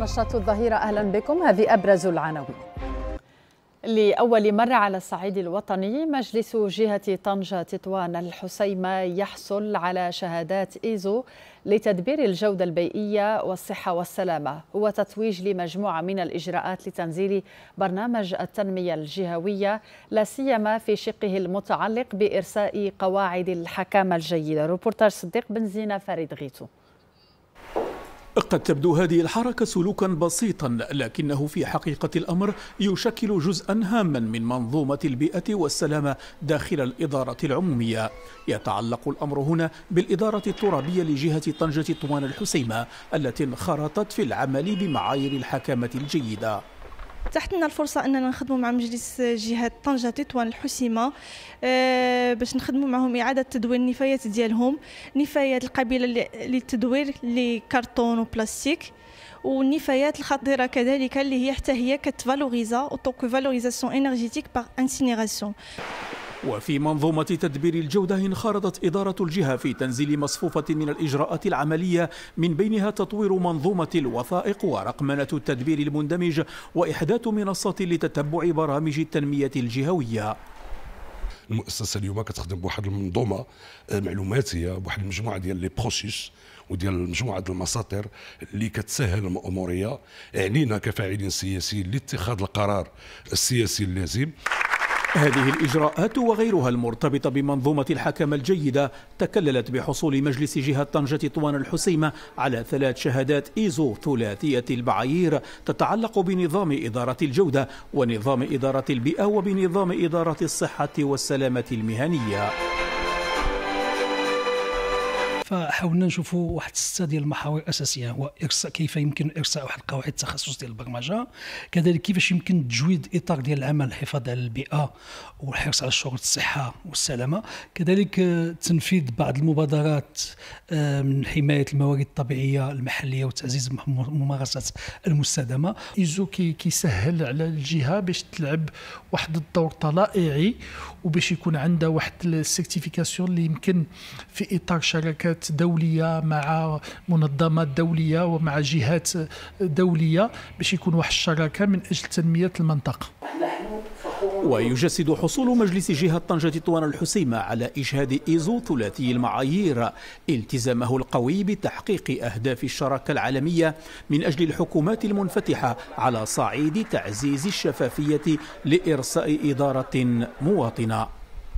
نشاط الظهيرة أهلا بكم هذه أبرز العناوين لأول مرة على الصعيد الوطني مجلس جهة طنجة تطوان الحسيمة يحصل على شهادات إيزو لتدبير الجودة البيئية والصحة والسلامة هو تتويج لمجموعة من الإجراءات لتنزيل برنامج التنمية الجهوية لا سيما في شقه المتعلق بإرساء قواعد الحكامة الجيدة روبورتاج صديق زينة فريد غيتو قد تبدو هذه الحركة سلوكا بسيطا لكنه في حقيقة الأمر يشكل جزءا هاما من منظومة البيئة والسلامة داخل الإدارة العمومية يتعلق الأمر هنا بالإدارة الترابية لجهة طنجة طوان الحسيمة التي انخرطت في العمل بمعايير الحكامة الجيدة تحت لنا الفرصه اننا نخدموا مع مجلس جهات طنجه تطوان الحسيمه آه، باش نخدموا معهم اعاده تدوير النفايات ديالهم نفايات القابله للتدوير لكرتون وبلاستيك والنفايات الخطيره كذلك اللي هي حتى هي كتفالوريزا او فالوريزاسيون انرجيتيك باغ انسينيراسيون وفي منظومة تدبير الجودة انخرطت إدارة الجهة في تنزيل مصفوفة من الإجراءات العملية من بينها تطوير منظومة الوثائق ورقمنة التدبير المندمج وإحداث منصة لتتبع برامج التنمية الجهوية المؤسسه اليوم كتخدم بواحد المنظومه آه، معلوماتيه بواحد المجموعه ديال لي بروسيس وديال مجموعه المساطر اللي كتسهل المأمورية علينا كفاعلين سياسيين لاتخاذ القرار السياسي اللازم هذه الإجراءات وغيرها المرتبطة بمنظومة الحكم الجيدة تكللت بحصول مجلس جهة طنجة طوان الحسيمة على ثلاث شهادات إيزو ثلاثية المعايير تتعلق بنظام إدارة الجودة ونظام إدارة البيئة وبنظام إدارة الصحة والسلامة المهنية فحاولنا نشوفوا واحد سته ديال المحاور الاساسيه هو إرساء كيف يمكن ارساء واحد القواعد التخصص ديال البرمجه كذلك كيفاش يمكن تجويد اطار ديال العمل الحفاظ على البيئه والحرص على الشغل الصحه والسلامه كذلك آه، تنفيذ بعض المبادرات آه، من حمايه الموارد الطبيعيه المحليه وتعزيز ممارسات المستدامه ايزو كيسهل على الجهه باش تلعب واحد الدور طلائعي وباش يكون عندها واحد السيرتيفيكاسيون اللي يمكن في اطار شركات دوليه مع منظمات دوليه ومع جهات دوليه باش يكون واحد الشراكه من اجل تنميه المنطقه ويجسد حصول مجلس جهة طنجة طوان الحسيمة على إشهاد إيزو ثلاثي المعايير التزامه القوي بتحقيق أهداف الشراكة العالمية من أجل الحكومات المنفتحة على صعيد تعزيز الشفافية لإرساء إدارة مواطنة